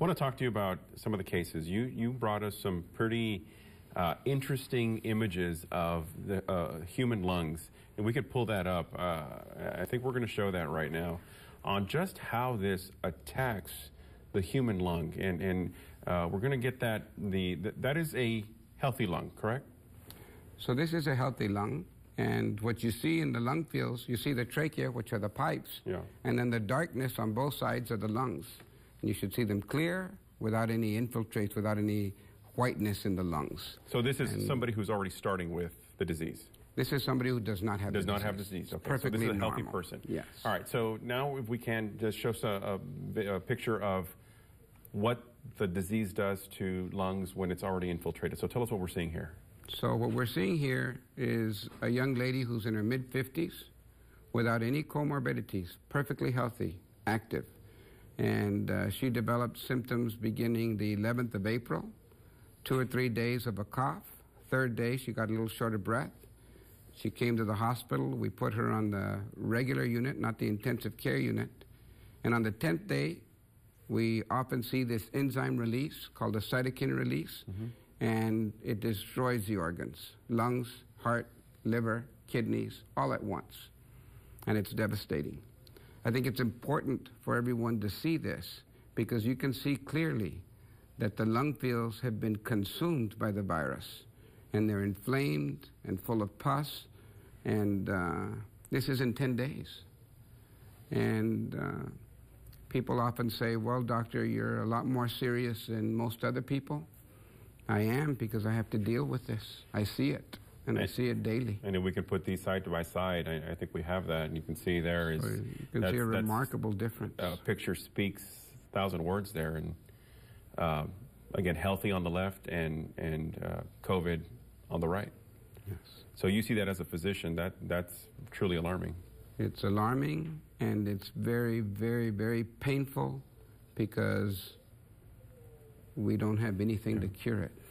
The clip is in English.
I want to talk to you about some of the cases. You, you brought us some pretty uh, interesting images of the uh, human lungs, and we could pull that up. Uh, I think we're going to show that right now on just how this attacks the human lung, and, and uh, we're going to get that. The, the that is a healthy lung, correct? So this is a healthy lung. And what you see in the lung fields, you see the trachea, which are the pipes, yeah. and then the darkness on both sides of the lungs and you should see them clear without any infiltrates, without any whiteness in the lungs. So this is and somebody who's already starting with the disease. This is somebody who does not have does not disease. have disease. Okay, perfectly so this is a normal. healthy person. Yes. All right. So now, if we can, just show us a, a, a picture of what the disease does to lungs when it's already infiltrated. So tell us what we're seeing here. So what we're seeing here is a young lady who's in her mid 50s, without any comorbidities, perfectly healthy, active. And uh, she developed symptoms beginning the 11th of April, two or three days of a cough. Third day, she got a little short of breath. She came to the hospital. We put her on the regular unit, not the intensive care unit. And on the 10th day, we often see this enzyme release called a cytokine release, mm-hmm. and it destroys the organs lungs, heart, liver, kidneys, all at once. And it's devastating. I think it's important for everyone to see this because you can see clearly that the lung fields have been consumed by the virus and they're inflamed and full of pus. And uh, this is in 10 days. And uh, people often say, Well, doctor, you're a lot more serious than most other people. I am because I have to deal with this, I see it and I see it daily. And if we could put these side by side, I, I think we have that, and you can see there is. Oh, you can see a remarkable difference. Uh, picture speaks a thousand words there, and uh, again, healthy on the left, and and uh, COVID on the right. Yes. So you see that as a physician, that that's truly alarming. It's alarming, and it's very, very, very painful, because we don't have anything yeah. to cure it.